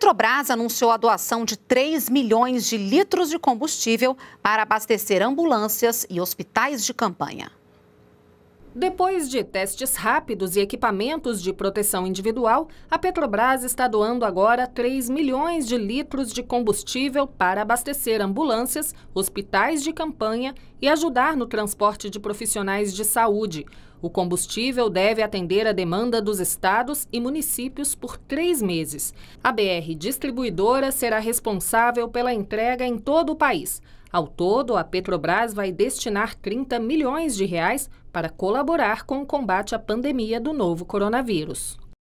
Petrobras anunciou a doação de 3 milhões de litros de combustível para abastecer ambulâncias e hospitais de campanha. Depois de testes rápidos e equipamentos de proteção individual, a Petrobras está doando agora 3 milhões de litros de combustível para abastecer ambulâncias, hospitais de campanha e ajudar no transporte de profissionais de saúde. O combustível deve atender a demanda dos estados e municípios por três meses. A BR Distribuidora será responsável pela entrega em todo o país. Ao todo, a Petrobras vai destinar 30 milhões de reais para colaborar com o combate à pandemia do novo coronavírus.